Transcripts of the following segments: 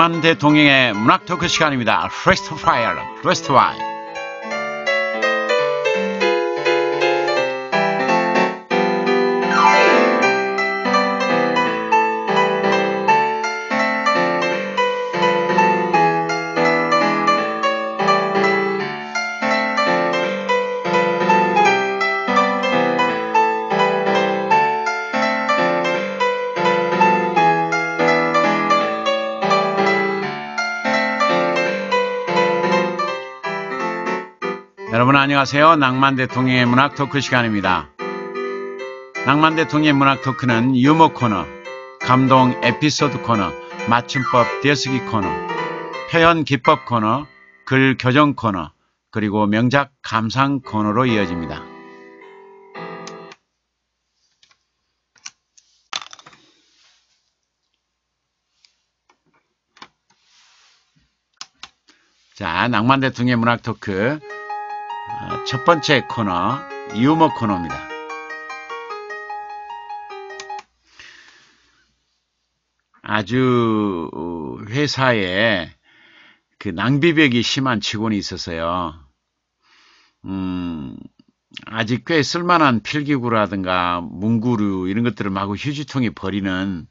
장만 대통령의 문학 토크 시간입니다. 프레스트 파이어, 프레스트 와이. 안녕하세요. 낭만 대통령의 문학 토크 시간입니다. 낭만 대통령의 문학 토크는 유머 코너, 감동 에피소드 코너, 맞춤법 떼쓰기 코너, 표현 기법 코너, 글 교정 코너, 그리고 명작 감상 코너로 이어집니다. 자, 낭만 대통령의 문학 토크. 아, 첫 번째 코너 유머 코너입니다. 아주 회사에 그 낭비벽이 심한 직원이 있어서요. 음, 아직 꽤 쓸만한 필기구라든가 문구류 이런 것들을 마구 휴지통에 버리는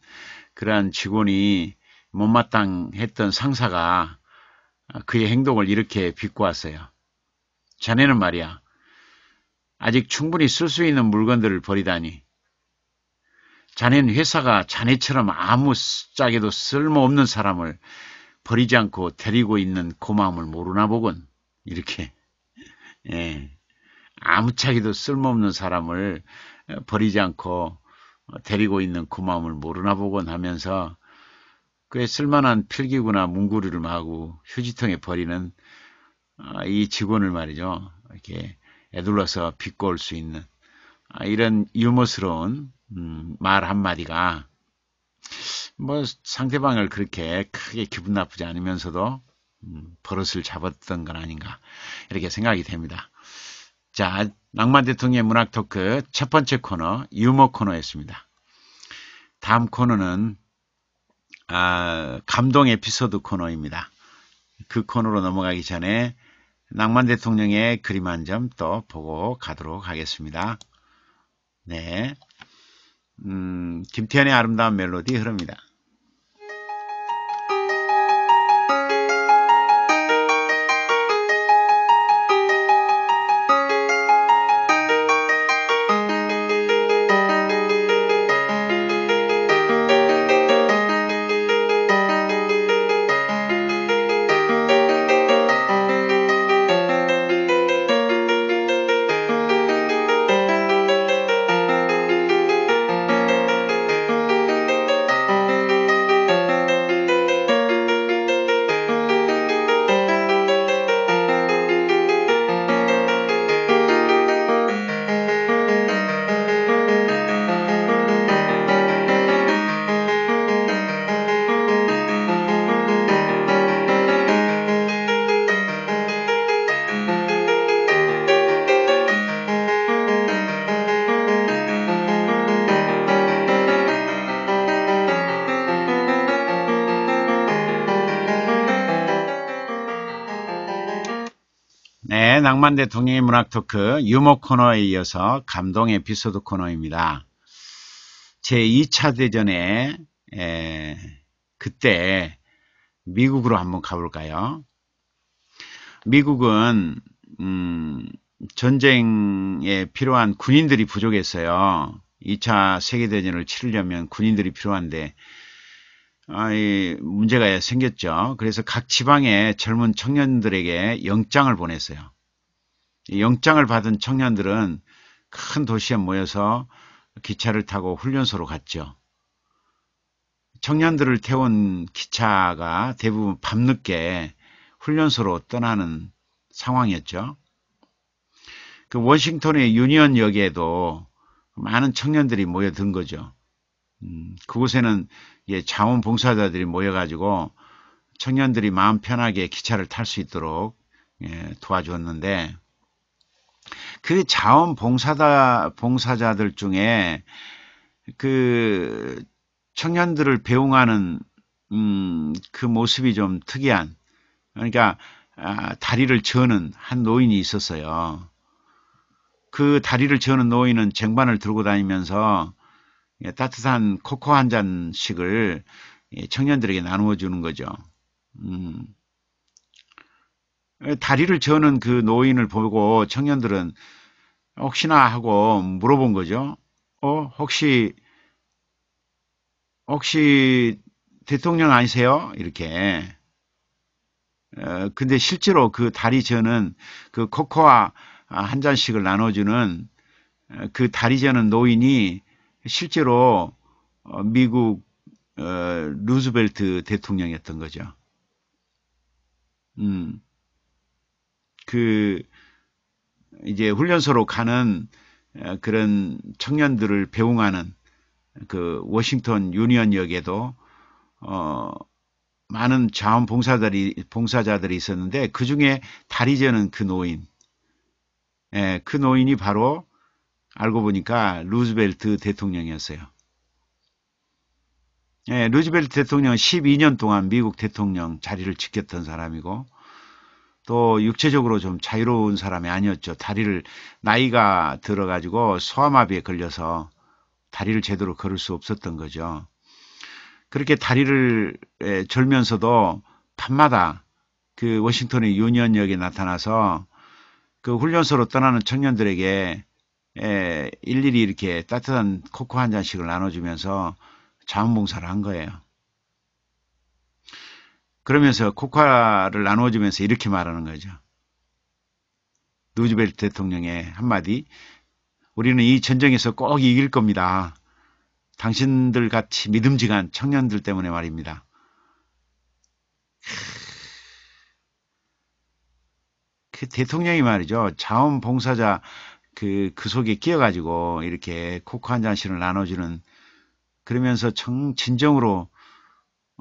그러한 직원이 못마땅했던 상사가 그의 행동을 이렇게 비꼬았어요. 자네는 말이야. 아직 충분히 쓸 수 있는 물건들을 버리다니. 자네는 회사가 자네처럼 아무 짝에도 쓸모없는 사람을 버리지 않고 데리고 있는 고마움을 그 모르나 보군. 이렇게. 예. 아무 짝에도 쓸모없는 사람을 버리지 않고 데리고 있는 고마움을 그 모르나 보곤 하면서 꽤 쓸만한 필기구나 문구류를 마구 휴지통에 버리는 아, 이 직원을 말이죠. 이렇게 애둘러서 비꼬을 수 있는 아, 이런 유머스러운 음, 말 한마디가 뭐 상대방을 그렇게 크게 기분 나쁘지 않으면서도 음, 버릇을 잡았던 건 아닌가 이렇게 생각이 됩니다. 자, 낭만 대통령의 문학 토크 첫 번째 코너 유머 코너였습니다. 다음 코너는 아, 감동 에피소드 코너입니다. 그 코너로 넘어가기 전에 낭만 대통령의 그림 한 점 또 보고 가도록 하겠습니다. 네. 음, 김태현의 아름다운 멜로디 흐릅니다. 대통령의 문학 토크 유머 코너에 이어서 감동 에피소드 코너입니다. 제2차 대전에 에, 그때 미국으로 한번 가볼까요? 미국은 음, 전쟁에 필요한 군인들이 부족했어요. 2차 세계대전을 치르려면 군인들이 필요한데 아이, 문제가 생겼죠. 그래서 각 지방의 젊은 청년들에게 영장을 보냈어요. 영장을 받은 청년들은 큰 도시에 모여서 기차를 타고 훈련소로 갔죠. 청년들을 태운 기차가 대부분 밤늦게 훈련소로 떠나는 상황이었죠. 그 워싱턴의 유니언역에도 많은 청년들이 모여든 거죠. 음, 그곳에는 예, 자원봉사자들이 모여가지고 청년들이 마음 편하게 기차를 탈 수 있도록 예, 도와주었는데 그자원봉사자 봉사자들 중에 그 청년들을 배웅하는 음, 그 모습이 좀 특이한 그러니까 아, 다리를 저는 한 노인이 있었어요. 그 다리를 저는 노인은 쟁반을 들고 다니면서 예, 따뜻한 코코 한 잔씩을 예, 청년들에게 나누어 주는 거죠. 음. 다리를 저는 그 노인을 보고 청년들은 혹시나 하고 물어본 거죠. 어, 혹시, 혹시 대통령 아니세요? 이렇게. 어, 근데 실제로 그 다리 저는 그 코코아 한 잔씩을 나눠주는 어, 그 다리 저는 노인이 실제로 어, 미국 어, 루즈벨트 대통령이었던 거죠. 음. 그 이제 훈련소로 가는 그런 청년들을 배웅하는 그 워싱턴 유니언역에도 어 많은 자원봉사들이 봉사자들이 있었는데 그 중에 다리 저는 그 노인, 예, 그 노인이 바로 알고 보니까 루즈벨트 대통령이었어요. 예, 루즈벨트 대통령 12년 동안 미국 대통령 자리를 지켰던 사람이고 또 육체적으로 좀 자유로운 사람이 아니었죠. 다리를 나이가 들어가지고 소아마비에 걸려서 다리를 제대로 걸을 수 없었던 거죠. 그렇게 다리를 에, 절면서도 밤마다 그 워싱턴의 유니언역에 나타나서 그 훈련소로 떠나는 청년들에게 에, 일일이 이렇게 따뜻한 코코 한 잔씩을 나눠주면서 자원봉사를 한 거예요. 그러면서 코카를 나눠주면서 이렇게 말하는 거죠. 루즈벨트 대통령의 한마디 우리는 이 전쟁에서 꼭 이길 겁니다. 당신들 같이 믿음직한 청년들 때문에 말입니다. 그 대통령이 말이죠. 자원봉사자 그, 그 속에 끼어가지고 이렇게 코코 한 잔씩을 나눠주는 그러면서 정, 진정으로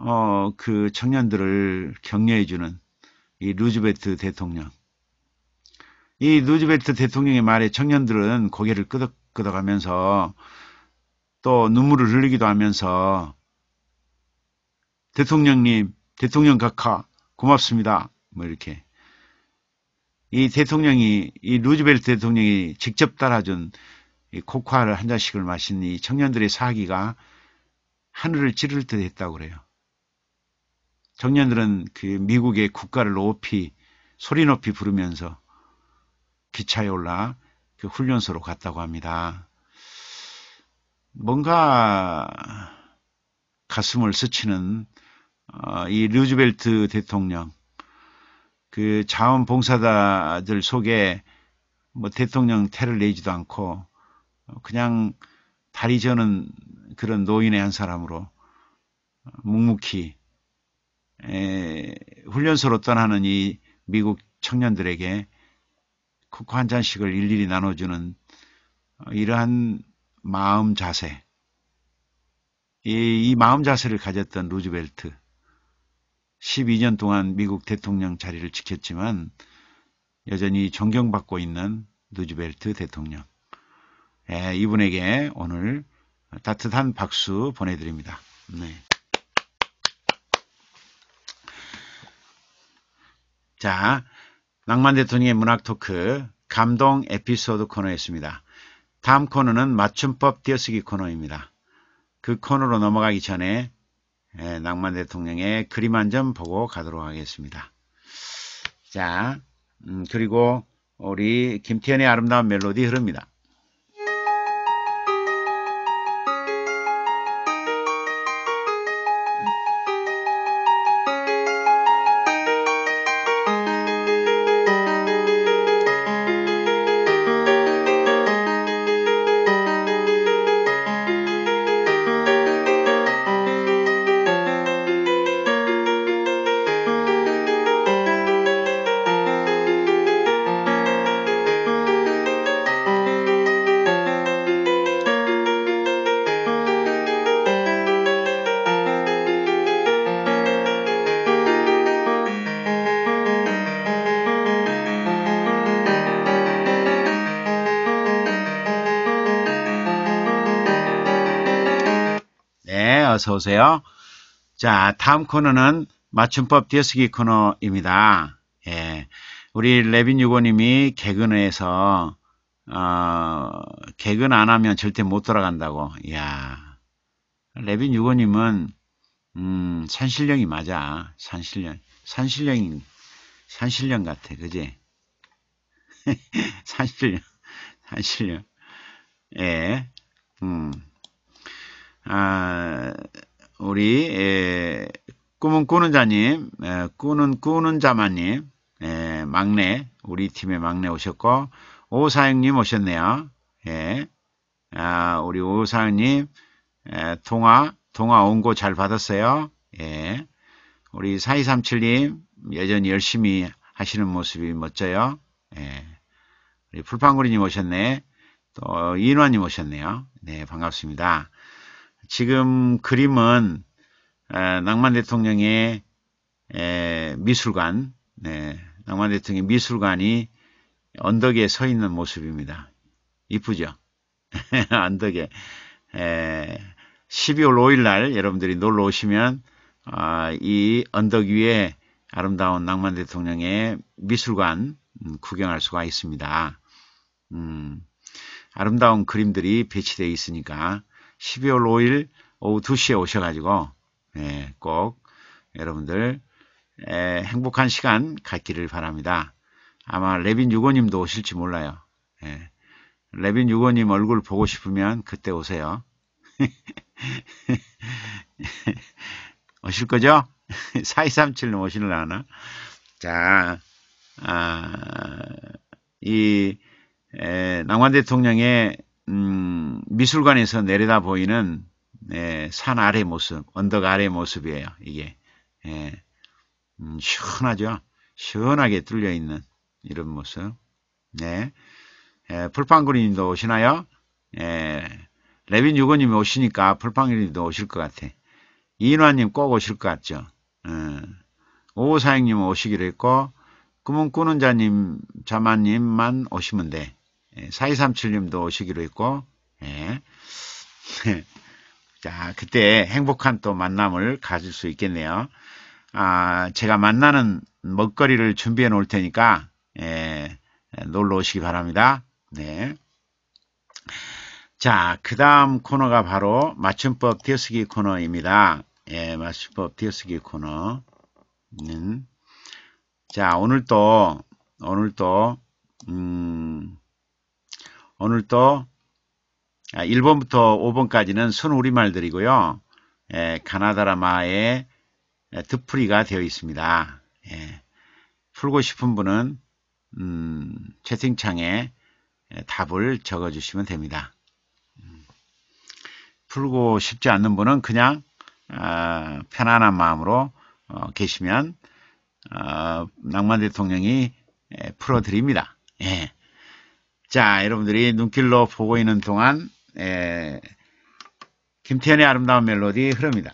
어, 그 청년들을 격려해주는 이 루즈벨트 대통령. 이 루즈벨트 대통령의 말에 청년들은 고개를 끄덕끄덕 하면서 또 눈물을 흘리기도 하면서 대통령님, 대통령 각하, 고맙습니다. 뭐 이렇게. 이 대통령이, 이 루즈벨트 대통령이 직접 따라준 이 코코아를 한 잔씩을 마신 이 청년들의 사기가 하늘을 찌를 듯 했다고 그래요. 청년들은 그 미국의 국가를 높이 소리 높이 부르면서 기차에 올라 그 훈련소로 갔다고 합니다. 뭔가 가슴을 스치는 어, 이 루즈벨트 대통령 그 자원봉사자들 속에 뭐 대통령 태를 내지도 않고 어, 그냥 다리 저는 그런 노인의 한 사람으로 묵묵히 에, 훈련소로 떠나는 이 미국 청년들에게 코코 한 잔씩을 일일이 나눠주는 어, 이러한 마음 자세, 이, 이 마음 자세를 가졌던 루즈벨트, 12년 동안 미국 대통령 자리를 지켰지만 여전히 존경받고 있는 루즈벨트 대통령, 에, 이분에게 오늘 따뜻한 박수 보내드립니다. 네. 자, 낭만 대통령의 문학 토크 감동 에피소드 코너였습니다. 다음 코너는 맞춤법 띄어쓰기 코너입니다. 그 코너로 넘어가기 전에 예, 낭만 대통령의 그림 한 점 보고 가도록 하겠습니다. 자, 음, 그리고 우리 김태현의 아름다운 멜로디 흐릅니다. 어서 오세요. 자, 다음 코너는 맞춤법 띄어쓰기 코너입니다. 예, 우리 레빈 유고님이 개근에서 어, 개근 안 하면 절대 못 돌아간다고. 야 레빈 유고님은 음, 산신령이 맞아. 산신령, 산신령, 산신령 같아, 그지? 산신령, 산신령. 예, 음. 아, 우리 에, 예, 꿈은 꾸는 자님, 에, 예, 꾸는 꾸는 자마님, 에, 예, 막내 우리 팀의 막내 오셨고 오사영님 오셨네요. 예, 아, 우리 오사영님 에, 통화 통화 온고 잘 받았어요. 예, 우리 4237님 여전히 열심히 하시는 모습이 멋져요. 예, 우리 풀빵구리님 오셨네. 또인화님 오셨네요. 네, 반갑습니다. 지금 그림은 낭만 대통령의 미술관, 네, 낭만 대통령 의 미술관이 언덕에 서 있는 모습입니다. 이쁘죠? 언덕에 12월 5일 날 여러분들이 놀러 오시면 아, 이 언덕 위에 아름다운 낭만 대통령의 미술관 음, 구경할 수가 있습니다. 음, 아름다운 그림들이 배치되어 있으니까 12월 5일 오후 2시에 오셔가지고 예, 꼭 여러분들 예, 행복한 시간 갖기를 바랍니다. 아마 레빈 유고님도 오실지 몰라요. 예, 레빈 유고님 얼굴 보고 싶으면 그때 오세요. 오실 거죠? 4237님 오시려나? 자, 아, 이 에, 남한 대통령의 음, 미술관에서 내려다 보이는 예, 산 아래 모습, 언덕 아래 모습이에요. 이게 예, 음, 시원하죠. 시원하게 뚫려 있는 이런 모습. 네, 예, 풀빵구리님도 오시나요? 예, 레빈 유고님이 오시니까 풀빵구리님도 오실 것 같아. 이인화님 꼭 오실 것 같죠. 음, 예. 오사영님 오시기로 했고 꿈은 꾸는 자님 자마님만 오시면 돼. 4237님도 예, 오시기로 했고 예. 자 그때 행복한 또 만남을 가질 수 있겠네요. 아 제가 만나는 먹거리를 준비해 놓을 테니까 예, 놀러 오시기 바랍니다. 네. 자, 그 다음 코너가 바로 맞춤법 띄어쓰기 코너입니다. 예, 맞춤법 띄어쓰기 코너는 자, 오늘도 오늘도 음, 오늘도 1번부터 아, 5번까지는 순우리말들이고요. 예, 가나다라마의 드풀이가 예, 되어 있습니다. 예, 풀고 싶은 분은 음, 채팅창에 예, 답을 적어주시면 됩니다. 음. 풀고 싶지 않는 분은 그냥 어, 편안한 마음으로 어, 계시면 어, 낭만 대통령이 예, 풀어드립니다. 예. 자, 여러분들이 눈길로 보고 있는 동안 에, 김태현의 아름다운 멜로디 흐릅니다.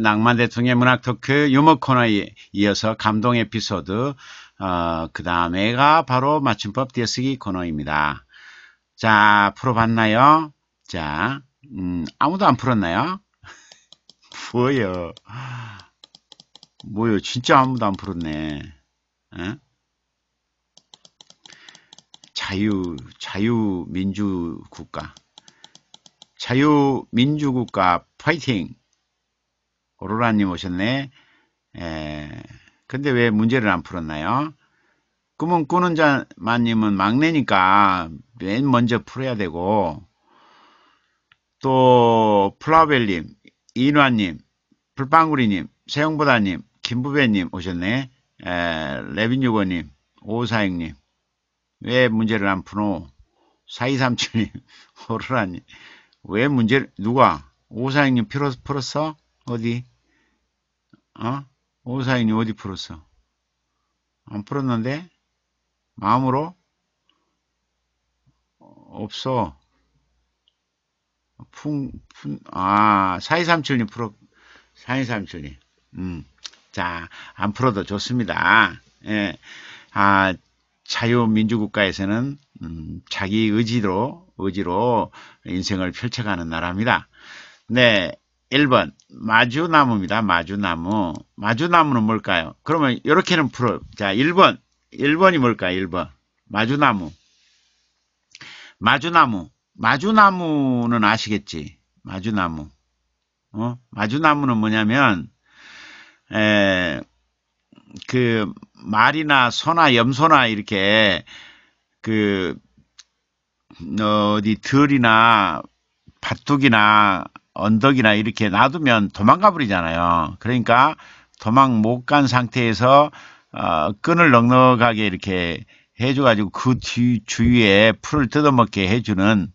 낭만 대통령의 문학 토크 유머 코너에 이어서 감동 에피소드, 어, 그 다음에가 바로 맞춤법 뒤어쓰기 코너입니다. 자, 풀어봤나요? 자, 음, 아무도 안 풀었나요? 뭐요? 뭐요? 진짜 아무도 안 풀었네. 에? 어? 자유, 자유민주국가. 자유민주국가 파이팅! 오로라님 오셨네. 에, 예. 근데 왜 문제를 안 풀었나요? 꿈은 꾸는 자만님은 막내니까 맨 먼저 풀어야 되고 또 플라벨님, 인화님, 불빵구리님, 세영보다님, 김부배님 오셨네. 예. 레빈유거님, 오사영님 왜 문제를 안 푸노? 4237님, 오르라님왜 문제를 누가? 오사영님 풀었어? 어디? 어? 오사인이 어디 풀었어? 안 풀었는데 마음으로 없어. 풍, 풍, 아, 4237님 풀어, 4237님. 음, 자, 안 풀어도 좋습니다. 예, 아, 자유민주국가에서는, 음, 자기 의지로, 의지로 인생을 펼쳐가는 나라입니다. 네, 1번 마주나무입니다. 마주나무. 마주나무는 뭘까요? 그러면 이렇게는 풀어 자, 1번. 1번이 뭘까요? 1번. 마주나무. 마주나무. 마주나무는 아시겠지? 마주나무. 어? 마주나무는 뭐냐면 에, 그 말이나 소나 염소나 이렇게 그 어, 어디 들이나 밭둑이나 언덕이나 이렇게 놔두면 도망가 버리잖아요. 그러니까 도망 못 간 상태에서 어, 끈을 넉넉하게 이렇게 해줘가지고 그 뒤, 주위에 풀을 뜯어먹게 해주는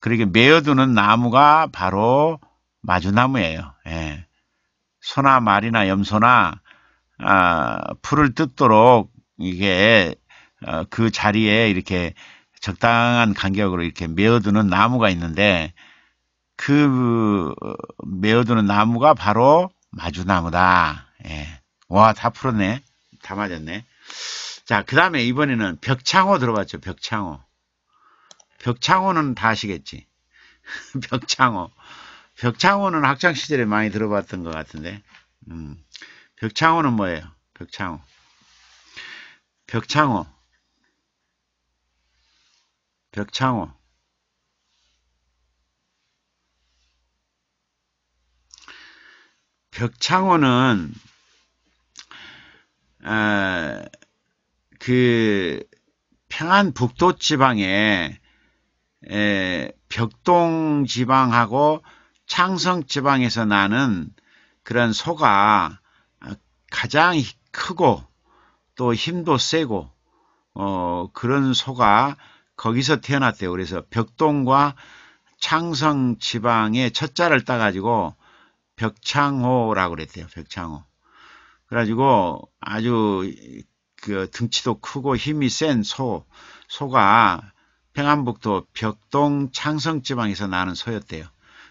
그렇게 메어두는 나무가 바로 마주나무예요. 예. 소나 말이나 염소나 아, 풀을 뜯도록 이게 어, 그 자리에 이렇게 적당한 간격으로 이렇게 메어두는 나무가 있는데 그 어, 메어두는 나무가 바로 마주나무다. 예. 와, 다 풀었네. 다 맞았네. 자, 그 다음에 이번에는 벽창호 들어봤죠. 벽창호. 벽창호는 다 아시겠지. 벽창호. 벽창호는 학창 시절에 많이 들어봤던 것 같은데. 음. 벽창호는 뭐예요? 벽창호. 벽창호. 벽창호. 벽창호는 어, 그 평안북도 지방에 에, 벽동 지방하고 창성 지방에서 나는 그런 소가 가장 크고 또 힘도 세고 어, 그런 소가 거기서 태어났대요. 그래서 벽동과 창성 지방의 첫자를 따가지고 벽창호라고 그랬대요. 벽창호. 그래가지고 아주 그 등치도 크고 힘이 센 소, 소가 평안북도 벽동 창성지방에서 나는 소였대요.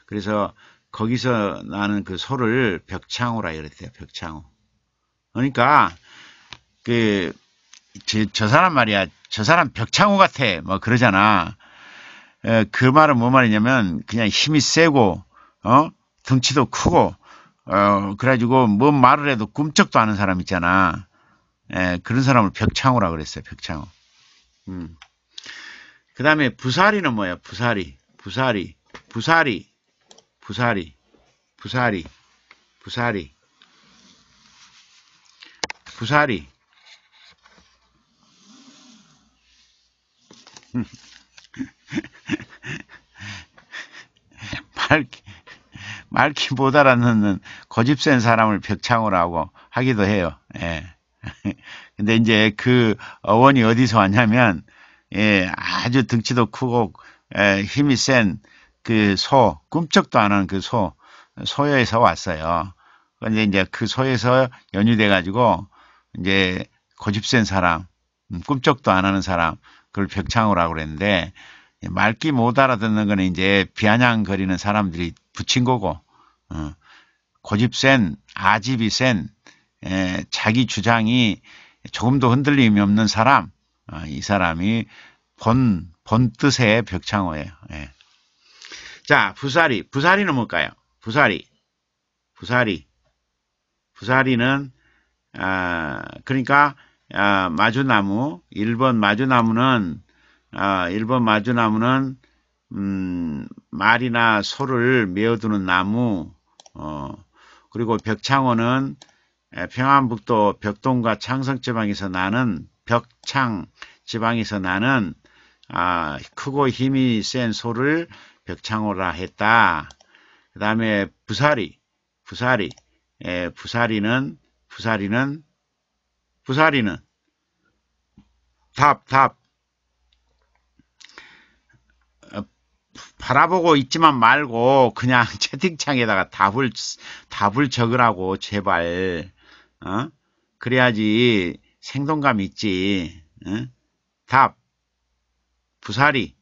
그래서 거기서 나는 그 소를 벽창호라 그랬대요. 벽창호. 그러니까 그 저 사람 말이야. 저 사람 벽창호 같아. 뭐 그러잖아. 에, 그 말은 뭐 말이냐면 그냥 힘이 세고 어? 덩치도 크고 어 그래가지고 뭐 말을 해도 꿈쩍도 하는 사람 있잖아. 에, 예, 그런 사람을 벽창호라 그랬어요. 벽창호. 음. 그 다음에 부사리는 뭐야? 부사리, 부사리, 부사리, 부사리, 부사리, 부사리, 부사리. 말, 말기 못 알아듣는 고집 센 사람을 벽창호라고 하기도 해요. 예. 근데 이제 그 어원이 어디서 왔냐면 예, 아주 등치도 크고 예, 힘이 센 그 소, 꿈쩍도 안 하는 그 소, 소에서 왔어요. 근데 이제 그 소에서 연유돼 가지고 이제 고집 센 사람, 음, 꿈쩍도 안 하는 사람, 그걸 벽창호라고 그랬는데 맑기 예, 못 알아듣는 거는 이제 비아냥거리는 사람들이 붙인 거고 어, 고집 센 아집이 센 에, 예, 자기 주장이 조금도 흔들림이 없는 사람 어, 이 사람이 본, 본 뜻의 벽창호예요. 예. 자 부사리 부사리는 뭘까요? 부사리 부사리 부사리는 아, 그러니까 아, 마주나무 1번 마주나무는 아, 1번 마주나무는 음, 말이나 소를 메어두는 나무 어, 그리고 벽창호는 평안북도 벽동과 창성지방에서 나는 벽창 지방에서 나는 아, 크고 힘이 센 소를 벽창호라 했다. 그 다음에 부사리, 부사리, 에, 부사리는 부사리는 부사리는 답, 답, 바라보고 있지만 말고 그냥 채팅창에다가 답을 답을 적으라고 제발 어? 그래야지 생동감 있지 어? 답 부사리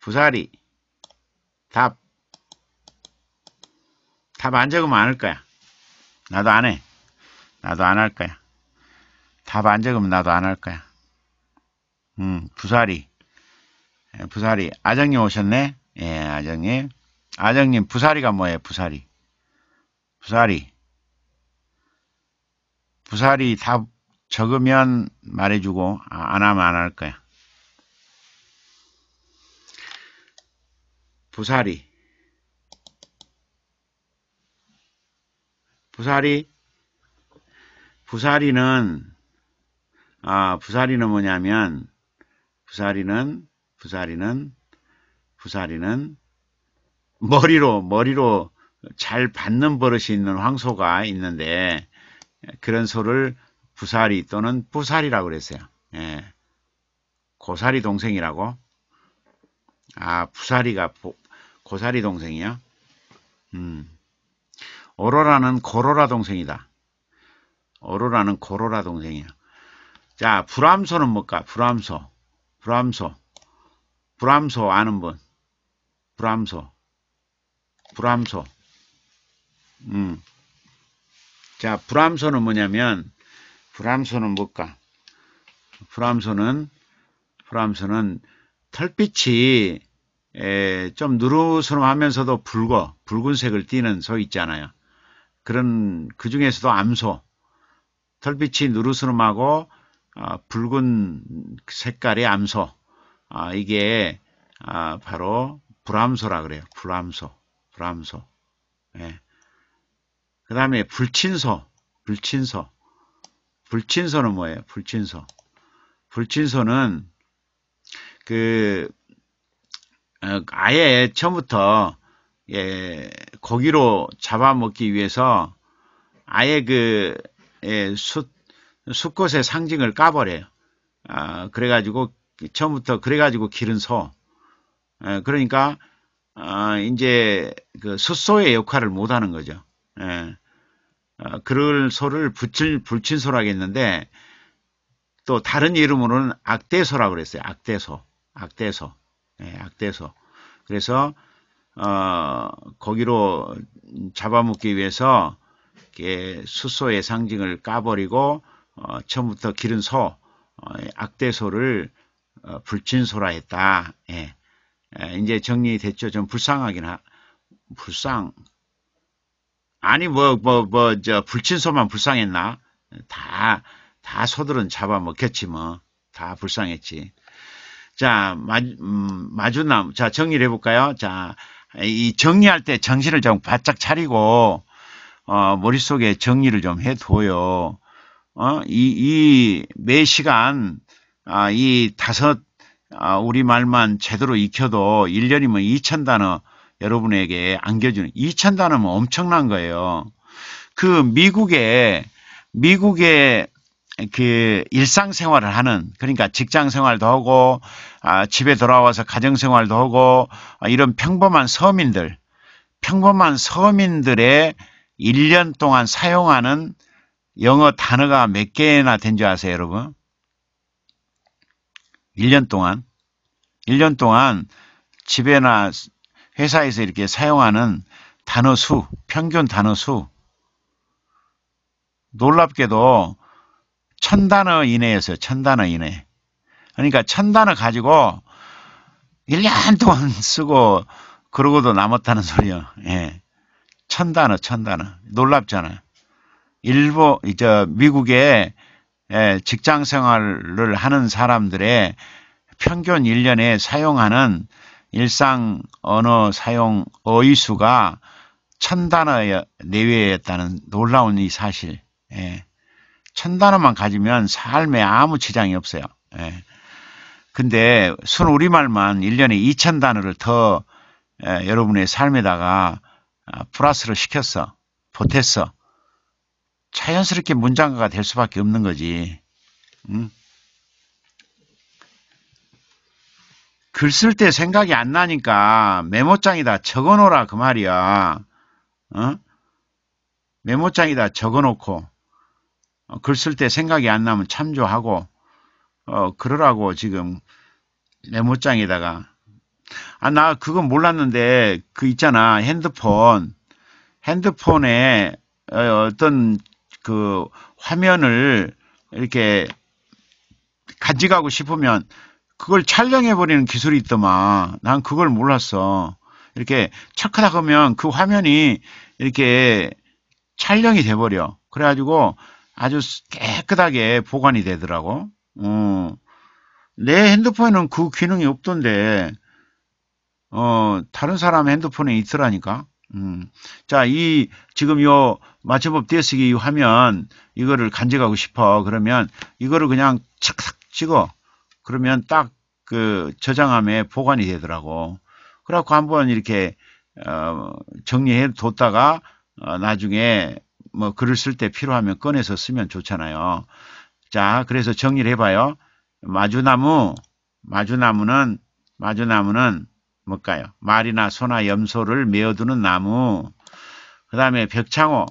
부사리 답답 안 적으면 안 할 거야 나도 안해 나도 안 할 거야 답 안 적으면 나도 안 할 거야 응 음, 부사리 예, 부사리. 아정님 오셨네? 예, 아정님. 아정님, 부사리가 뭐예요, 부사리? 부사리. 부사리 다 적으면 말해주고, 아, 안 하면 안 할 거야. 부사리. 부사리. 부사리는, 아, 부사리는 뭐냐면, 부사리는 부사리는 부사리는 머리로 머리로 잘 받는 버릇이 있는 황소가 있는데 그런 소를 부사리 또는 부사리라고 그랬어요. 예. 고사리 동생이라고? 아, 부사리가 보, 고사리 동생이요? 음. 오로라는 고로라 동생이다. 오로라는 고로라 동생이야. 자, 불암소는 뭘까? 불암소. 불암소. 브람소 아는 분. 브람소. 브람소. 음. 자, 브람소는 뭐냐면 브람소는 뭘까? 브람소는 브람소는 털빛이 에, 좀 누르스름하면서도 붉어 붉은색을 띠는 소 있잖아요. 그런 그 중에서도 암소 털빛이 누르스름하고 어, 붉은 색깔의 암소 아, 이게 아, 바로 불암소라 그래요. 불암소, 불암소. 예. 그 다음에 불친소, 불친소. 불친소는 뭐예요? 불친소. 불친소는 그 어, 아예 처음부터 예, 고기로 잡아먹기 위해서 아예 그 예, 숫, 숫꽃의 상징을 까버려요. 아, 그래가지고 처음부터 그래가지고 길은 소. 에, 예, 그러니까 어, 이제 그 숫소의 역할을 못하는 거죠. 에, 예. 어, 그럴 소를 붙일 불친소라고 했는데 또 다른 이름으로는 악대소라고 그랬어요. 악대소, 악대소, 예, 악대소. 그래서 어, 거기로 잡아먹기 위해서 이소의 상징을 까버리고 어, 처음부터 기른 소, 어, 악대소를 어, 불친소라했다. 예. 예, 이제 정리됐죠. 좀 불쌍하긴 하, 불쌍. 아니, 뭐, 뭐, 뭐, 저, 불친소만 불쌍했나? 다, 다 소들은 잡아먹혔지, 뭐. 다 불쌍했지. 자, 마, 음, 마주남. 자, 정리를 해볼까요? 자, 이 정리할 때 정신을 좀 바짝 차리고, 어, 머릿속에 정리를 좀 해둬요. 어, 이, 이, 매 시간, 아, 이 다섯 아, 우리말만 제대로 익혀도 1년이면 2천 단어 여러분에게 안겨주는 2천 단어면 엄청난 거예요. 그 미국의 미국의 그 일상생활을 하는 그러니까 직장생활도 하고 아, 집에 돌아와서 가정생활도 하고 아, 이런 평범한 서민들 평범한 서민들의 1년 동안 사용하는 영어 단어가 몇 개나 된 줄 아세요 여러분? 1년 동안 1년 동안 집에나 회사에서 이렇게 사용하는 단어 수, 평균 단어 수 놀랍게도 천 단어 이내에서 천 단어 이내. 그러니까 천 단어 가지고 1년 동안 쓰고 그러고도 남았다는 소리요. 예. 천 단어, 천 단어. 놀랍잖아. 요 일본, 이제 미국에 예, 직장 생활을 하는 사람들의 평균 1년에 사용하는 일상 언어 사용 어휘수가 천 단어 내외였다는 놀라운 이 사실. 예. 천 단어만 가지면 삶에 아무 지장이 없어요. 예. 근데 순 우리말만 1년에 2천 단어를 더 예, 여러분의 삶에다가 아, 플러스를 시켰어. 보탰어. 자연스럽게 문장가가 될 수밖에 없는 거지. 응? 글 쓸 때 생각이 안 나니까 메모장에다 적어놓으라 그 말이야. 어? 메모장에다 적어놓고 어, 글쓸 때 생각이 안 나면 참조하고 어, 그러라고 지금 메모장에다가 아 나 그건 몰랐는데 그 있잖아 핸드폰 핸드폰에 어, 어떤 그 화면을 이렇게 가져가고 싶으면 그걸 촬영해버리는 기술이 있더만 난 그걸 몰랐어 이렇게 착하다 그러면 그 화면이 이렇게 촬영이 돼버려 그래가지고 아주 깨끗하게 보관이 되더라고 어, 내 핸드폰에는 그 기능이 없던데 어, 다른 사람 핸드폰에 있더라니까 음. 자, 이, 지금 요, 마초법 띄어쓰기 화면, 이거를 간직하고 싶어. 그러면, 이거를 그냥 착착 찍어. 그러면 딱, 그, 저장함에 보관이 되더라고. 그래갖고 한번 이렇게, 어, 정리해 뒀다가, 어, 나중에, 뭐, 글을 쓸 때 필요하면 꺼내서 쓰면 좋잖아요. 자, 그래서 정리를 해봐요. 마주나무, 마주나무는, 마주나무는, 뭘까요? 말이나 소나 염소를 메어두는 나무. 그 다음에 벽창호.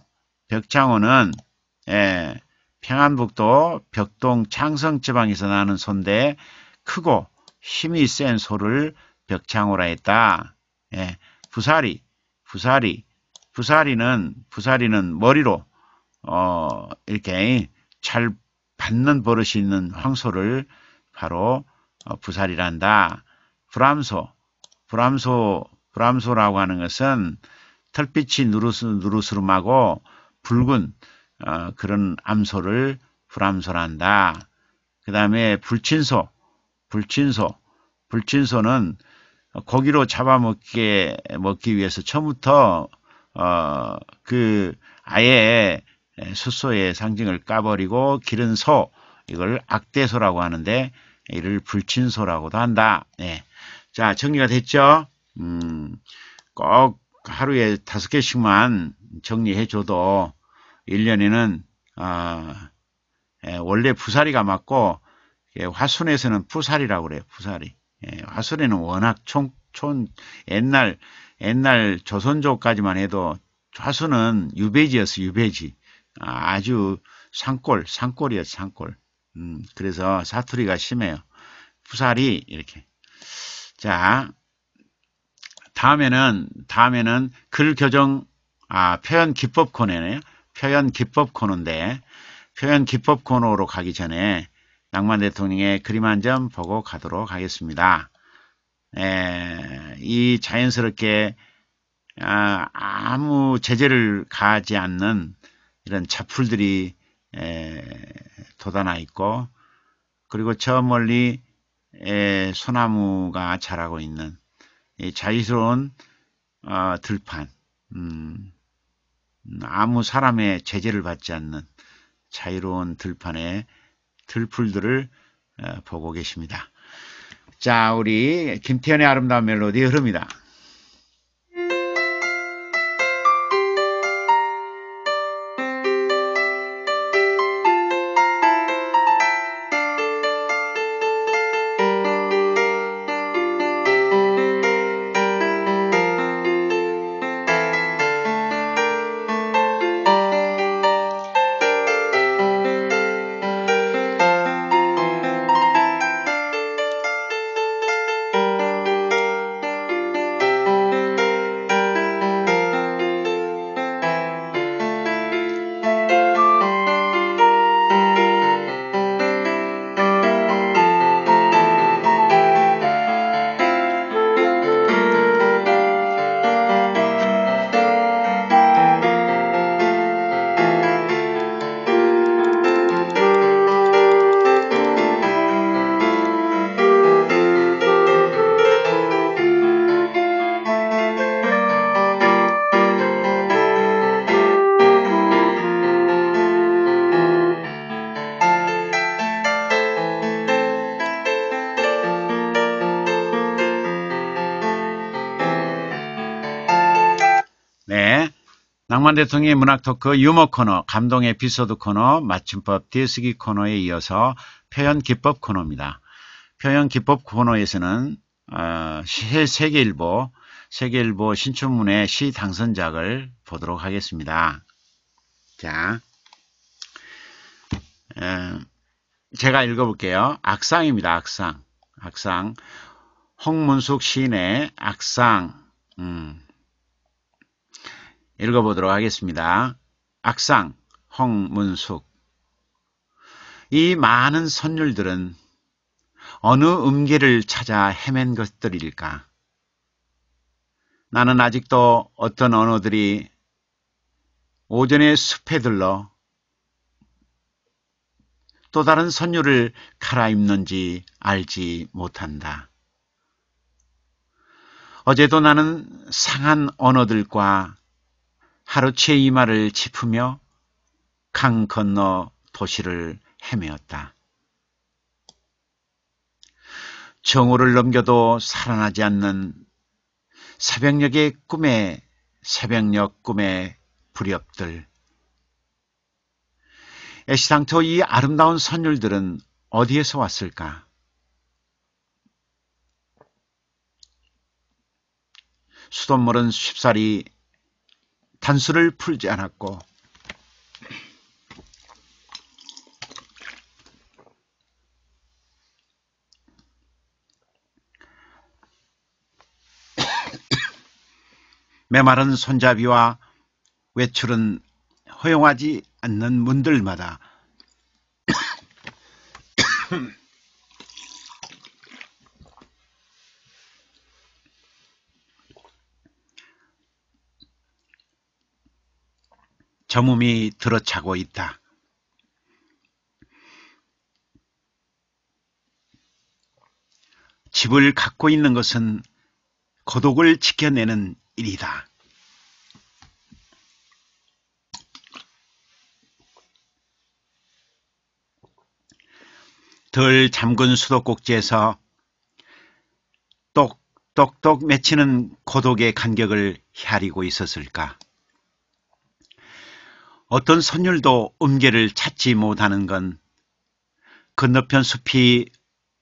벽창호는 예, 평안북도 벽동 창성 지방에서 나는 소인데 크고 힘이 센 소를 벽창호라 했다. 예, 부사리, 부사리, 부사리는 부사리는 머리로 어, 이렇게 잘 받는 버릇이 있는 황소를 바로 어, 부사리란다. 불암소, 브람소 브람소라고 하는 것은 털빛이 누르스, 누르스름하고 붉은 어, 그런 암소를 불암소란다. 그 다음에 불친소, 불친소, 불친소는 고기로 잡아먹게 먹기 위해서 처음부터 어, 그 아예 숫소의 상징을 까버리고 기른 소 이걸 악대소라고 하는데 이를 불친소라고도 한다. 예. 자, 정리가 됐죠? 음, 꼭 하루에 다섯 개씩만 정리해줘도 1년에는, 아, 예, 원래 부사리가 맞고, 예, 화순에서는 부사리라고 그래요, 부사리. 예, 화순에는 워낙 총, 촌, 옛날, 옛날 조선조까지만 해도 화순은 유배지였어, 유배지. 아, 주 산골, 산골이었어, 산골. 음, 그래서 사투리가 심해요. 부사리 이렇게 자, 다음에는, 다음에는 글 교정, 아, 표현 기법 코너네요. 표현 기법 코너인데, 표현 기법 코너로 가기 전에 낭만 대통령의 그림 한 점 보고 가도록 하겠습니다. 에, 이 자연스럽게 아, 아무 제재를 가지 않는 이런 자풀들이 에, 돋아나 있고 그리고 저 멀리 에, 소나무가 자라고 있는 자유스러운 어, 들판 음, 음, 아무 사람의 제재를 받지 않는 자유로운 들판에 들풀들을 어, 보고 계십니다. 자 우리 김태현의 아름다운 멜로디 흐릅니다. 이동 대통령의 문학 토크 유머 코너, 감동 에피소드 코너, 맞춤법 띄쓰기 코너에 이어서 표현 기법 코너입니다. 표현 기법 코너에서는 어, 세계일보, 세계일보 신춘문의시 당선작을 보도록 하겠습니다. 자, 에, 제가 읽어볼게요. 악상입니다. 악상. 악상. 홍문숙 시인의 악상. 음, 읽어보도록 하겠습니다. 악상 홍문숙 이 많은 선율들은 어느 음계를 찾아 헤맨 것들일까? 나는 아직도 어떤 언어들이 오전에 숲에 들러 또 다른 선율을 갈아입는지 알지 못한다. 어제도 나는 상한 언어들과 하루채 이마를 짚으며 강 건너 도시를 헤매었다. 정오를 넘겨도 살아나지 않는 새벽녘의 꿈에 새벽녘 꿈의 불협들 애시당토 이 아름다운 선율들은 어디에서 왔을까? 수돗물은 쉽사리 단수를 풀지 않았고 메마른 손잡이와 외출은 허용하지 않는 문들마다 저음이 들어차고 있다. 집을 갖고 있는 것은 고독을 지켜내는 일이다. 덜 잠근 수도꼭지에서 똑똑똑 맺히는 고독의 간격을 헤아리고 있었을까? 어떤 선율도 음계를 찾지 못하는 건 건너편 숲이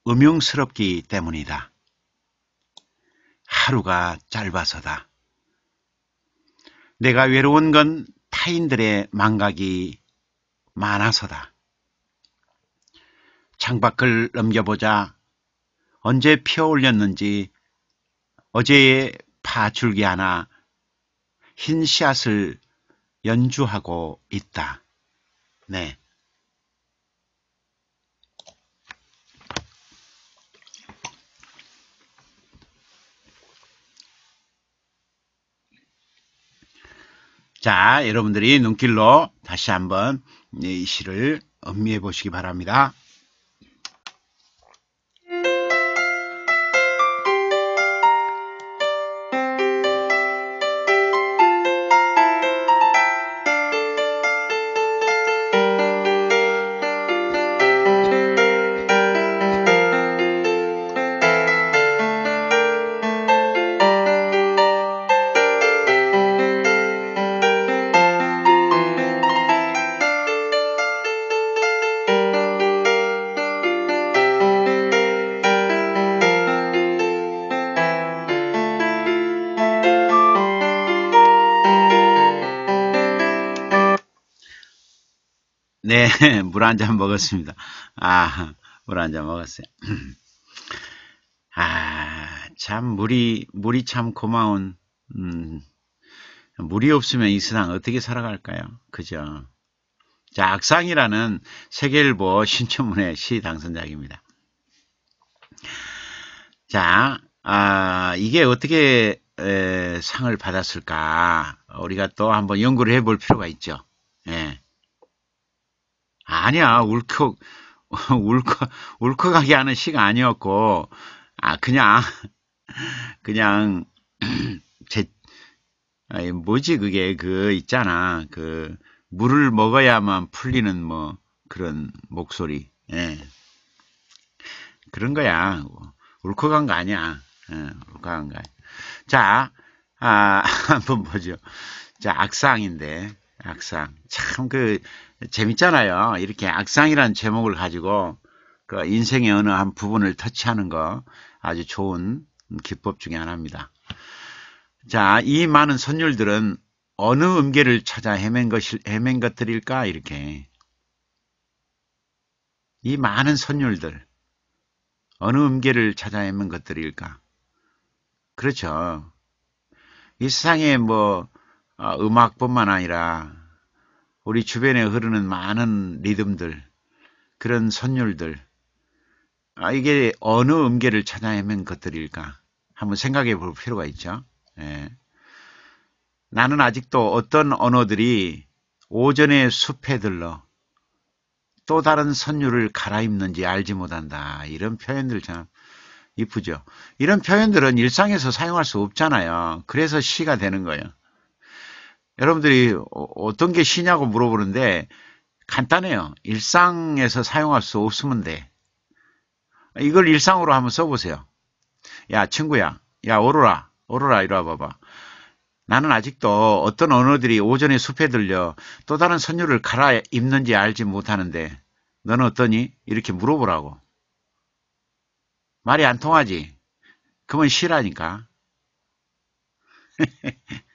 음흉스럽기 때문이다. 하루가 짧아서다. 내가 외로운 건 타인들의 망각이 많아서다. 창밖을 넘겨보자 언제 피어올렸는지 어제의 파줄기 하나 흰 씨앗을 연주하고 있다. 네. 자, 여러분들이 눈길로 다시 한번 이 시를 음미해 보시기 바랍니다. 물한잔 먹었습니다. 아, 물 한 잔 먹었어요. 아, 참 물이 물이 참 고마운 음, 물이 없으면 이 세상 어떻게 살아갈까요? 그죠? 자, 악상이라는 세계일보 신천문의시 당선작입니다. 자, 아, 이게 어떻게 에, 상을 받았을까? 우리가 또 한번 연구를 해 볼 필요가 있죠. 예. 아니야 울컥 울컥 울컥하게 하는 시가 아니었고 아 그냥 그냥 제 아니 뭐지 그게 그 있잖아 그 물을 먹어야만 풀리는 뭐 그런 목소리 예. 그런 거야 울컥한 거 아니야 예, 울컥한 거야 자, 아, 한번 보죠. 자, 악상인데, 악상. 참, 그, 재밌잖아요. 이렇게 악상이라는 제목을 가지고 그 인생의 어느 한 부분을 터치하는 거 아주 좋은 기법 중에 하나입니다. 자, 이 많은 선율들은 어느 음계를 찾아 헤맨, 것 헤맨 것들일까? 이렇게. 이 많은 선율들. 어느 음계를 찾아 헤맨 것들일까? 그렇죠. 이 세상에 뭐, 어, 음악뿐만 아니라 우리 주변에 흐르는 많은 리듬들, 그런 선율들, 아, 이게 어느 음계를 찾아 헤맨 것들일까? 한번 생각해 볼 필요가 있죠. 예. 나는 아직도 어떤 언어들이 오전의 숲에 들러 또 다른 선율을 갈아입는지 알지 못한다. 이런 표현들 참 이쁘죠. 이런 표현들은 일상에서 사용할 수 없잖아요. 그래서 시가 되는 거예요. 여러분들이 어, 어떤 게 쉬냐고 물어보는데 간단해요. 일상에서 사용할 수 없으면 돼. 이걸 일상으로 한번 써보세요. 야 친구야, 야 오로라, 오로라 이리 와봐봐. 나는 아직도 어떤 언어들이 오전에 숲에 들려 또 다른 선율을 갈아입는지 알지 못하는데 너는 어떠니? 이렇게 물어보라고. 말이 안 통하지? 그러면 싫라니까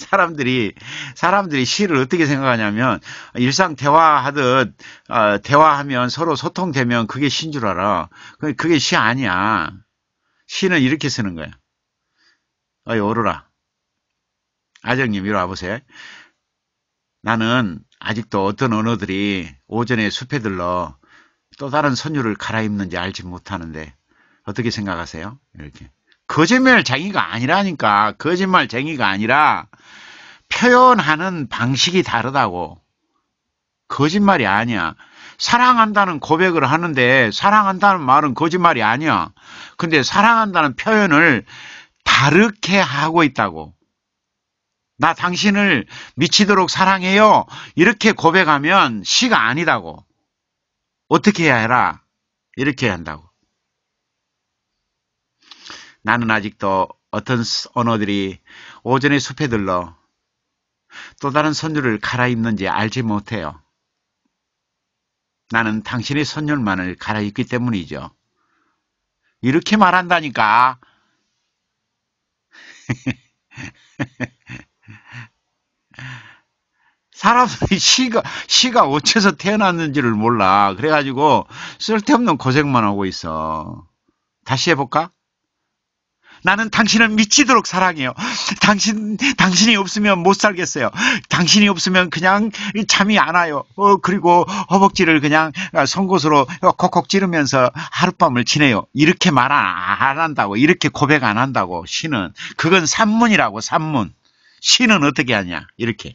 사람들이 사람들이 시를 어떻게 생각하냐면 일상 대화하듯 어, 대화하면 서로 소통되면 그게 시인 줄 알아. 그, 그게 시 아니야. 시는 이렇게 쓰는 거야. 어이 오르라. 아정님 이리 와보세요. 나는 아직도 어떤 언어들이 오전에 숲에 들러 또 다른 선율을 갈아입는지 알지 못하는데 어떻게 생각하세요? 이렇게. 거짓말쟁이가 아니라니까 거짓말쟁이가 아니라 표현하는 방식이 다르다고 거짓말이 아니야 사랑한다는 고백을 하는데 사랑한다는 말은 거짓말이 아니야 근데 사랑한다는 표현을 다르게 하고 있다고 나 당신을 미치도록 사랑해요 이렇게 고백하면 시가 아니다고 어떻게 해야 해라 이렇게 한다고 나는 아직도 어떤 언어들이 오전의 숲에 들러 또 다른 선율을 갈아입는지 알지 못해요. 나는 당신의 선율만을 갈아입기 때문이죠. 이렇게 말한다니까. 사람들이 시가, 시가 어째서 태어났는지를 몰라. 그래가지고 쓸데없는 고생만 하고 있어. 다시 해볼까? 나는 당신을 미치도록 사랑해요. 당신, 당신이 없으면 못 살겠어요. 당신이 없으면 그냥 잠이 안 와요. 어, 그리고 허벅지를 그냥 송곳으로 콕콕 찌르면서 하룻밤을 지내요. 이렇게 말 안 한다고, 이렇게 고백 안 한다고, 신은. 그건 산문이라고, 산문. 신은 어떻게 하냐, 이렇게.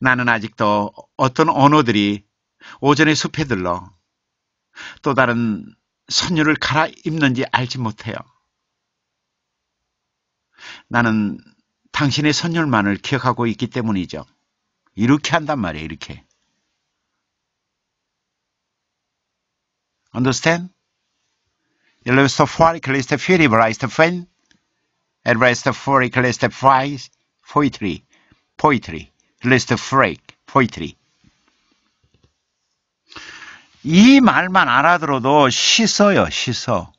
나는 아직도 어떤 언어들이 오전의 숲에 들러 또 다른 선율을 갈아입는지 알지 못해요. 나는 당신의 선율만을 기억하고 있기 때문이죠. 이렇게 한단 말이에요. 이렇게. Understand? Il le software que les furies brise fin, et r e s t f o r y que les fries, poetry, poetry, les t freak, poetry. 이 말만 알아들어도 씻어요, 씻어.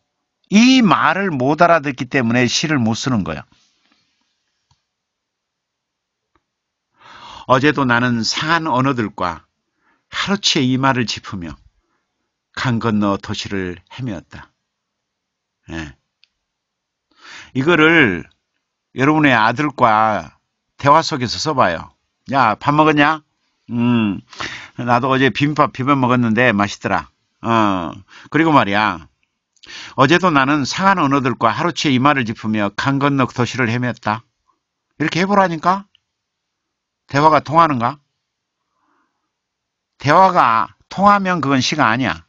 이 말을 못 알아듣기 때문에 시를 못 쓰는 거예요 어제도 나는 상한 언어들과 하루치의 이마를 짚으며 강 건너 도시를 헤매었다. 네. 이거를 여러분의 아들과 대화 속에서 써봐요. 야, 밥 먹었냐? 음, 나도 어제 비빔밥 비벼 먹었는데 맛있더라. 어, 그리고 말이야. 어제도 나는 상한 언어들과 하루치 의 이마를 짚으며 강 건너 도시를 헤맸다. 이렇게 해보라니까? 대화가 통하는가? 대화가 통하면 그건 시가 아니야.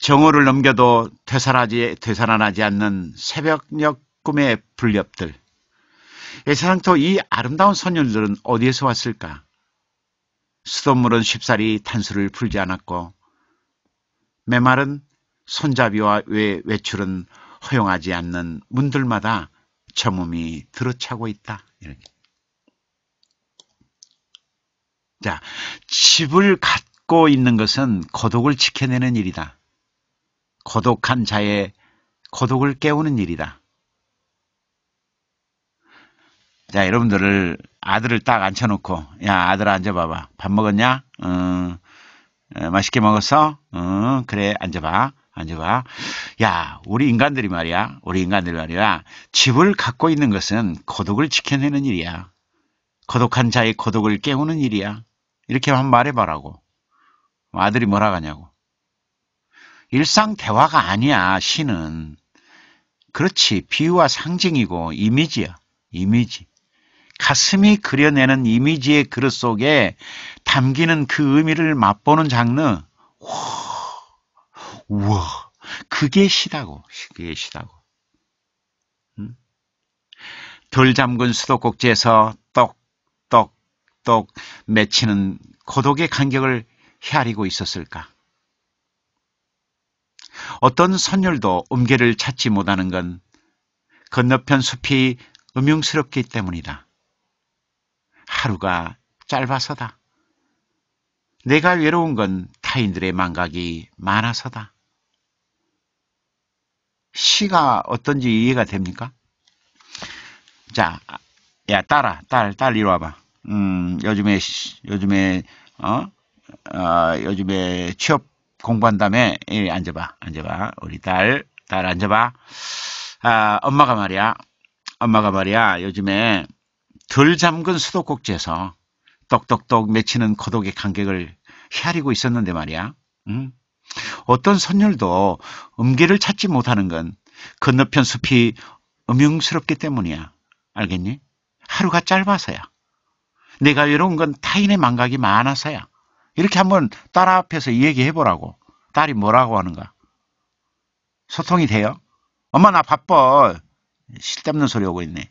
정오를 넘겨도 되살아지, 되살아나지 않는 새벽녘 꿈의 불렵들. 예상토이 아름다운 선율들은 어디에서 왔을까? 수돗물은 쉽사리 탄수를 풀지 않았고 메말은 손잡이와 외, 외출은 허용하지 않는 문들마다 저음이 들어차고 있다. 이렇게. 자, 집을 갖고 있는 것은 고독을 지켜내는 일이다. 고독한 자의 고독을 깨우는 일이다. 자, 여러분들을 아들을 딱 앉혀놓고, 야, 아들 앉아봐봐. 밥 먹었냐? 어, 어 맛있게 먹었어? 어, 그래, 앉아봐. 앉아봐. 야, 우리 인간들이 말이야. 우리 인간들 말이야. 집을 갖고 있는 것은 고독을 지켜내는 일이야. 고독한 자의 고독을 깨우는 일이야. 이렇게 한 말해봐라고. 아들이 뭐라 가냐고. 일상 대화가 아니야, 시는. 그렇지. 비유와 상징이고 이미지야. 이미지. 가슴이 그려내는 이미지의 그릇 속에 담기는 그 의미를 맛보는 장르. 와, 우와. 그게 시다고. 그게 시다고. 덜 잠근 수도꼭지에서 똑 맺히는 고독의 간격을 헤아리고 있었을까? 어떤 선율도 음계를 찾지 못하는 건 건너편 숲이 음흉스럽기 때문이다. 하루가 짧아서다. 내가 외로운 건 타인들의 망각이 많아서다. 시가 어떤지 이해가 됩니까? 자, 야, 딸아, 딸, 딸, 이리 와봐. 음, 요즘에 요즘에 어? 아, 요즘에 취업 공부한다음에 예, 앉아봐, 앉아봐, 우리 딸, 딸 앉아봐. 아, 엄마가 말이야, 엄마가 말이야, 요즘에 덜 잠근 수도꼭지에서 똑똑똑 맺히는 고독의 간격을 헤아리고 있었는데 말이야. 응? 음? 어떤 선율도 음계를 찾지 못하는 건 건너편 숲이 음흉스럽기 때문이야. 알겠니? 하루가 짧아서야. 내가 외로운 건 타인의 망각이 많아서야. 이렇게 한번 딸 앞에서 얘기해 보라고. 딸이 뭐라고 하는가. 소통이 돼요? 엄마 나 바빠. 실데없는 소리 오고 있네.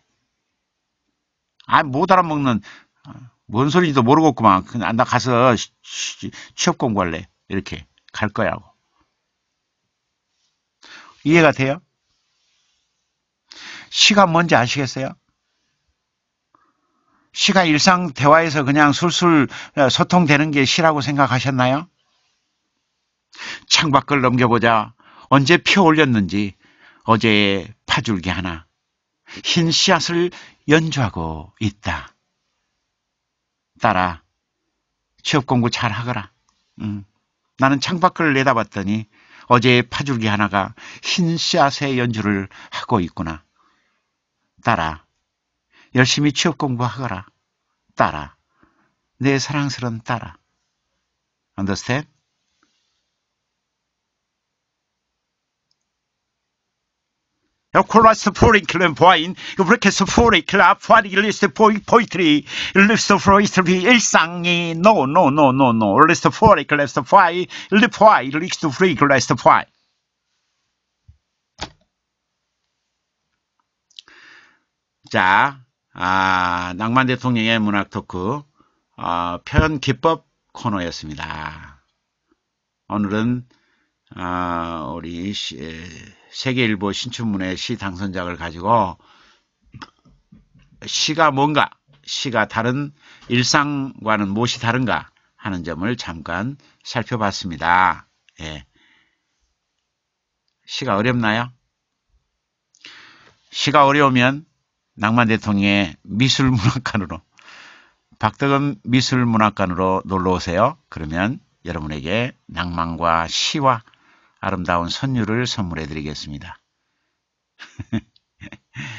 아, 못 알아먹는, 뭔 소리인지도 모르겠구만. 나 가서 취업 공부할래. 이렇게 갈 거야. 하고. 이해가 돼요? 시간 뭔지 아시겠어요? 시가 일상 대화에서 그냥 술술 어, 소통되는 게 시라고 생각하셨나요? 창밖을 넘겨보자 언제 펴 올렸는지 어제의 파줄기 하나 흰 씨앗을 연주하고 있다. 따라 취업 공부 잘 하거라. 응. 음. 나는 창밖을 내다봤더니 어제의 파줄기 하나가 흰 씨앗의 연주를 하고 있구나. 따라 열심히 취업 공부하거라. 따라. 내 사랑스러운 따라. Understand? 야, 콜라스 포린 클랜 보아인, 브레케스 포린 클랍, 포리글리스트 포이, 포이트리, 립스 프로이트리 일상이, 노, 노, 노, 노, 노, 리스트 포린 클랩스 파이, 리포아이, 리스트 프리 클래스 포이 자, 아, 낭만 대통령의 문학 토크 어, 표현 기법 코너였습니다. 오늘은 어, 우리 시, 세계일보 신춘문예 시 당선작을 가지고 시가 뭔가, 시가 다른 일상과는 무엇이 다른가 하는 점을 잠깐 살펴봤습니다. 예. 시가 어렵나요? 시가 어려우면 낭만 대통령의 미술문학관으로 박덕은 미술문학관으로 놀러오세요. 그러면 여러분에게 낭만과 시와 아름다운 선율을 선물해 드리겠습니다.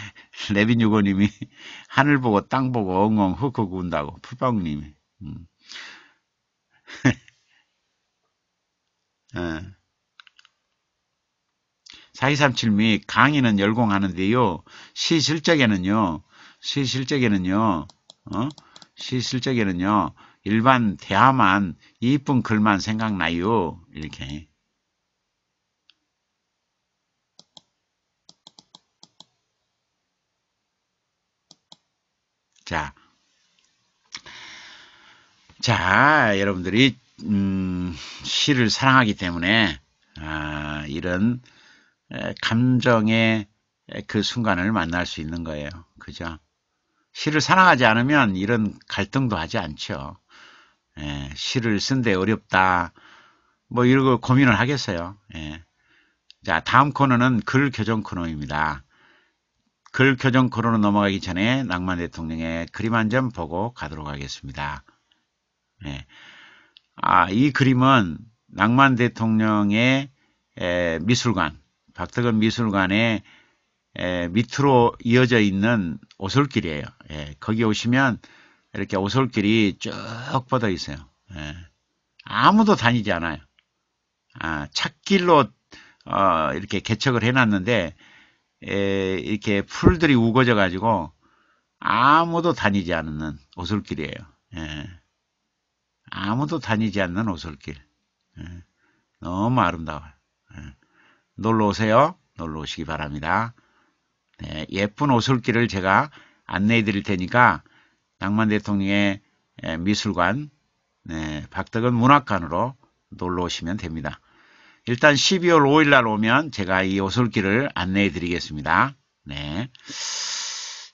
레빈 유고님이 하늘 보고 땅 보고 엉엉 흑흑 운다고 푸빵님이 음. 어. 4237및 강의는 열공하는데요. 시실적에는요. 시실적에는요. 어? 시실적에는요. 일반 대화만 이쁜 글만 생각나요. 이렇게. 자, 자 여러분들이 음, 시를 사랑하기 때문에 아, 이런 감정의 그 순간을 만날 수 있는 거예요. 그죠? 시를 사랑하지 않으면 이런 갈등도 하지 않죠. 예, 시를 쓴 데 어렵다. 뭐 이런 걸 고민을 하겠어요. 예. 자, 다음 코너는 글 교정 코너입니다. 글 교정 코너로 넘어가기 전에 낭만 대통령의 그림 한 점 보고 가도록 하겠습니다. 예. 아, 이 그림은 낭만 대통령의 에, 미술관, 박덕은 미술관에 에, 밑으로 이어져 있는 오솔길이에요. 예, 거기 오시면 이렇게 오솔길이 쭉 뻗어 있어요. 예, 아무도 다니지 않아요. 아, 찻길로 어, 이렇게 개척을 해놨는데 에, 이렇게 풀들이 우거져 가지고 아무도 다니지 않는 오솔길이에요. 예, 아무도 다니지 않는 오솔길. 예. 너무 아름다워요. 예. 놀러 오세요. 놀러 오시기 바랍니다. 네, 예쁜 오솔길을 제가 안내해 드릴 테니까 낭만 대통령의 미술관, 네, 박덕은 문학관으로 놀러 오시면 됩니다. 일단 12월 5일 날 오면 제가 이 오솔길을 안내해 드리겠습니다. 네.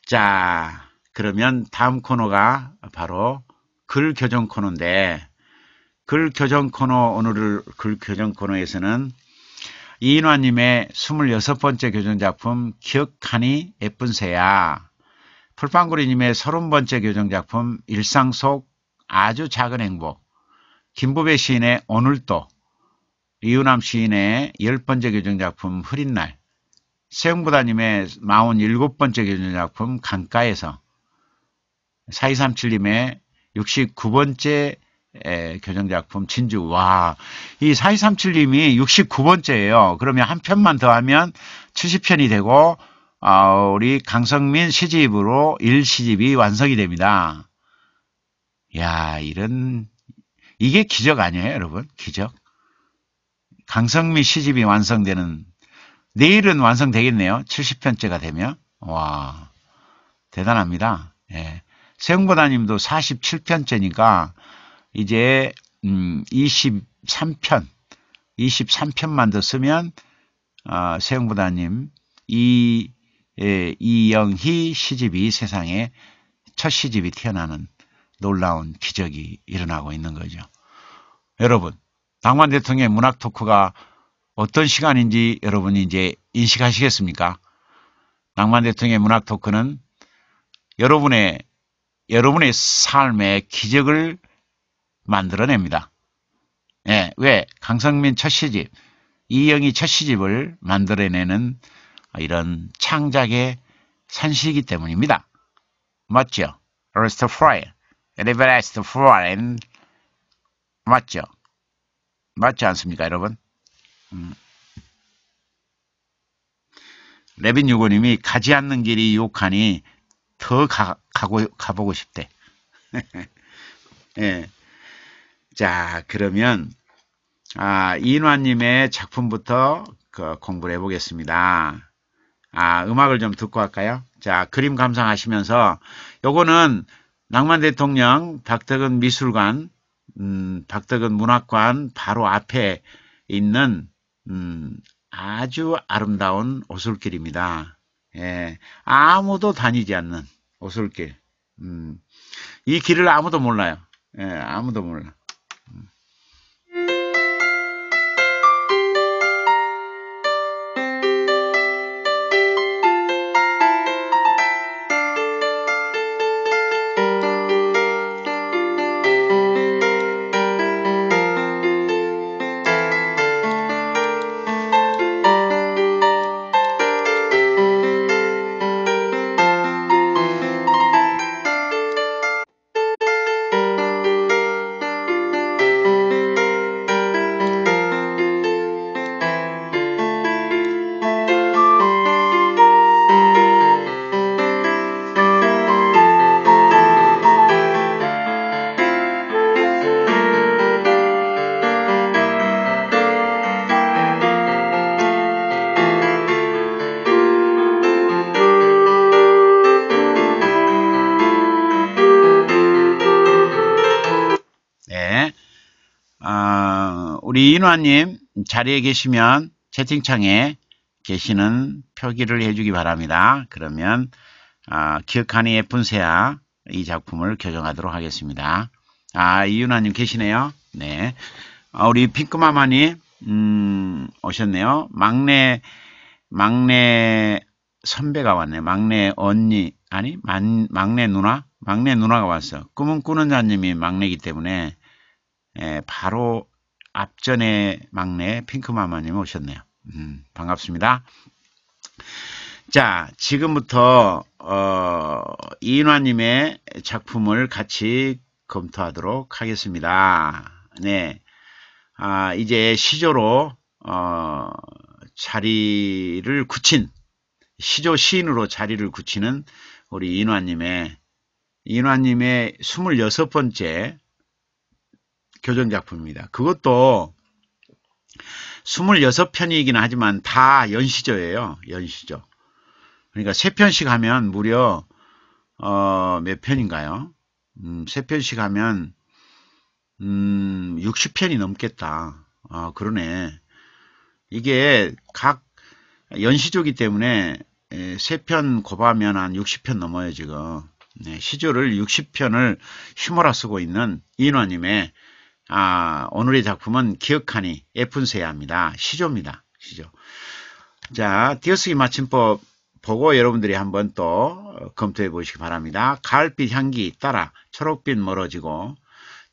자, 그러면 다음 코너가 바로 글 교정 코너인데 글 교정 코너 오늘 글 교정 코너에서는 이인화님의 26번째 교정작품 기억하니 예쁜 새야 풀빵구리님의 30번째 교정작품 일상 속 아주 작은 행복 김부배 시인의 오늘도 이은암 시인의 10번째 교정작품 흐린 날세영부다님의 47번째 교정작품 강가에서 4237님의 69번째 에, 예, 교정작품 진주. 와, 이 4237님이 69번째예요. 그러면 한 편만 더 하면 70편이 되고 아, 우리 강성민 시집으로 1시집이 완성이 됩니다. 야, 이런 이게 기적 아니에요, 여러분? 기적. 강성민 시집이 완성되는 내일은 완성되겠네요. 70편째가 되면. 와. 대단합니다. 예. 세웅보다님도 47편째니까 이제 음 23편 23편만 더 쓰면 어, 세영부단님이 예, 이영희 시집이 세상에 첫 시집이 태어나는 놀라운 기적이 일어나고 있는 거죠. 여러분, 당만 대통령의 문학 토크가 어떤 시간인지 여러분이 이제 인식하시겠습니까? 낭만 대통령의 문학 토크는 여러분의 여러분의 삶의 기적을 만들어냅니다. 예, 왜? 강성민 첫 시집, 이영희 첫 시집을 만들어내는 이런 창작의 산시이기 때문입니다. 맞죠? Rest Fry, Everest Fry, 맞죠? 맞지 않습니까, 여러분? 음. 레빈 유고님이 가지 않는 길이 욕하니더 가, 가고, 가보고 싶대. 예. 자, 그러면 아, 이인화님의 작품부터 그 공부를 해보겠습니다. 아, 음악을 좀 듣고 할까요? 자, 그림 감상하시면서 요거는 낭만 대통령, 박덕은 미술관, 음, 박덕은 문학관 바로 앞에 있는 음, 아주 아름다운 오솔길입니다. 예, 아무도 다니지 않는 오솔길. 음, 이 길을 아무도 몰라요. 예, 아무도 몰라. 우리 인화님 자리에 계시면 채팅창에 계시는 표기를 해주기 바랍니다. 그러면 아, 기억하니 예쁜 새야 이 작품을 교정하도록 하겠습니다. 아 이윤아님 계시네요. 네, 아, 우리 핑크마마님 음, 오셨네요. 막내 막내 선배가 왔네. 막내 언니 아니 만, 막내 누나 막내 누나가 왔어. 꿈은 꾸는 자님이 막내이기 때문에 에, 예, 바로 앞전에 막내 핑크마마님 오셨네요. 음, 반갑습니다. 자, 지금부터 어, 이인화님의 작품을 같이 검토하도록 하겠습니다. 네, 아, 이제 시조로 어, 자리를 굳힌 시조 시인으로 자리를 굳히는 우리 인화님의 인화님의 26번째 교전작품입니다 그것도 26편이긴 하지만 다 연시조예요. 연시조. 그러니까 3편씩 하면 무려 어, 몇 편인가요? 음, 3편씩 하면 음, 60편이 넘겠다. 아, 그러네. 이게 각 연시조기 이 때문에 3편 예, 곱하면 한 60편 넘어요, 지금. 네, 시조를 60편을 휘몰아 쓰고 있는 인화님의 아, 오늘의 작품은 기억하니 예쁜새야입니다. 시조입니다. 시조. 자, 띄어쓰기 맞춤법 보고 여러분들이 한번 또 어, 검토해 보시기 바랍니다. 가을빛 향기 따라 초록빛 멀어지고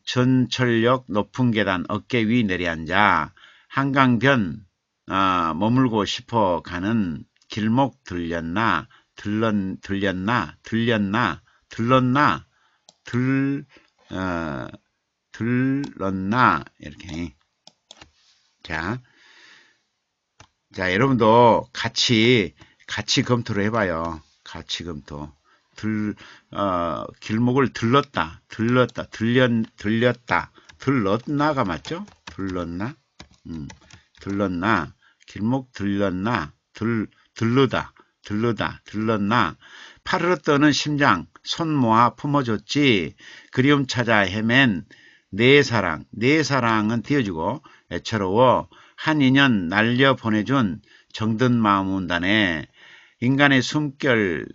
전철역 높은 계단 어깨 위 내려앉아 한강변 아, 머물고 싶어 가는 길목 들렸나 들른, 들렸나 들렸나 들렀나 들 어, 들렀나 이렇게 자, 자 여러분도 같이 같이 검토를 해봐요. 같이 검토. 들, 어, 길목을 들렀다, 들렀다, 들렸, 들렸다, 들렀나가 맞죠? 들렀나? 음, 들렀나, 길목 들렀나, 들, 들르다, 들르다, 들렀나, 파르르 떠는 심장, 손 모아 품어줬지, 그리움 찾아 헤맨, 내 사랑, 내 사랑은 띄워주고 애처로워 한 인연 날려보내준 정든 마음운단에 인간의 숨결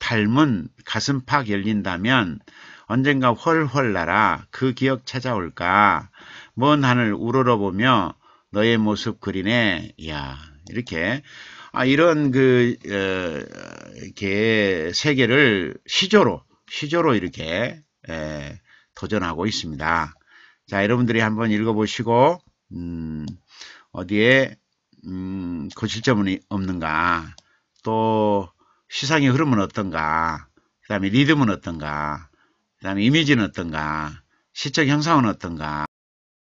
닮은 가슴팍 열린다면 언젠가 훨훨 날아 그 기억 찾아올까 먼 하늘 우러러보며 너의 모습 그리네 야 이렇게 아 이런 그 어, 이렇게 세계를 시조로 시조로 이렇게 에, 예, 도전하고 있습니다. 자, 여러분들이 한번 읽어보시고 음, 어디에 음, 고칠점은 없는가 또 시상의 흐름은 어떤가 그 다음에 리듬은 어떤가 그 다음에 이미지는 어떤가 시적 형상은 어떤가